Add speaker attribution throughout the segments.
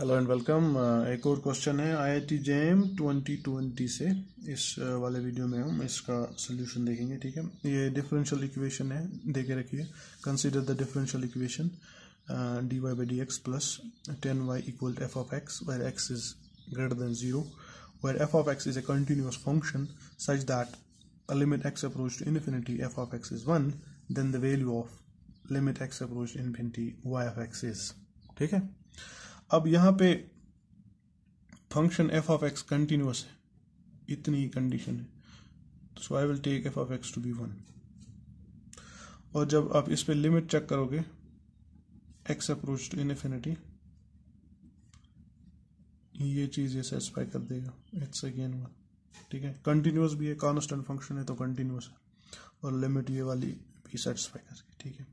Speaker 1: Hello and welcome एक और question है I I T J M twenty twenty से इस uh, वाले वीडियो में हम इसका सोल्यूशन देखेंगे ठीक है ये डिफरेंशियल इक्वेशन है देखे रखिए consider the differential equation d y by d x plus ten y equal f of x where x is greater than zero where f of x is a continuous function such that a limit x approach to infinity f of x is 1 then the value of limit x approach to y of x is ठीक है अब यहाँ पे function f of x continuous है इतनी ही condition है so I will take f of x to be one और जब आप इस पर लिमिट चेक करोगे एक्स अप्रोच टू इनफिनिटी ये चीज़ ये सेटिस्फाई कर देगा इट्स अगेन वन ठीक है कंटिन्यूस भी है कॉन्स्टेंट फंक्शन है तो कंटिन्यूस है और लिमिट ये वाली भी सेटिस्फाई करेगी ठीक है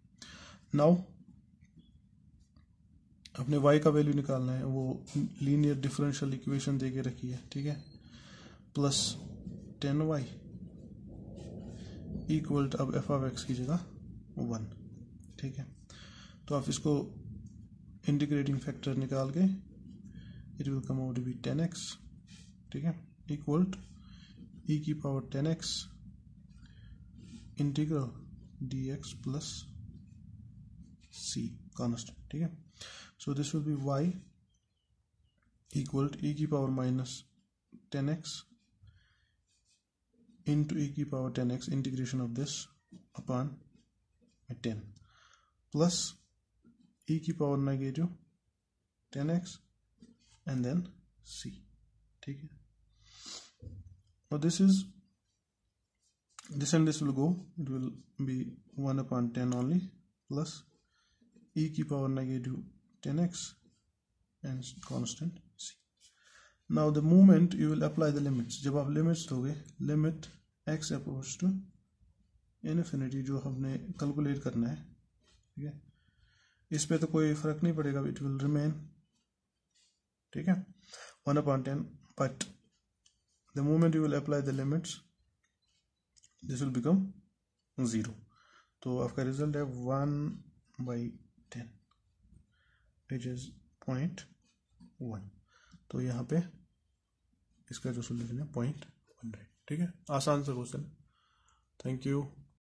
Speaker 1: नाउ अपने y का वैल्यू निकालना है वो लीनियर डिफरेंशियल इक्वेशन दे के रखी है ठीक है प्लस टेन वाई इक्वल अब एफ ऑफ एक्स की जगह वन ठीक है तो आप इसको इंटीग्रेटिंग फैक्टर निकाल के it will come out be ten x ठीक है इक्वल ई e की power ten x integral d x plus c constant ठीक है so this will be y equal to e to the power minus 10x into e to the power 10x integration of this upon 10 plus e to the power negative 10x and then c take it और this is this and this will go it will be 1 upon 10 only plus e to the power negative 10x and constant c. Now the moment you will apply the limits. जब आप limits दोगे limit x approach to infinity जो हमने calculate करना है ठीक है इस पे तो कोई फर्क नहीं पड़ेगा इट विल रिमेन ठीक है one upon ten but the moment you will apply the limits this will become zero तो आपका रिजल्ट है one by it is point one तो यहाँ पे इसका जो सोल्यूशन है पॉइंट वन राइट ठीक है आसान सा क्वेश्चन थैंक यू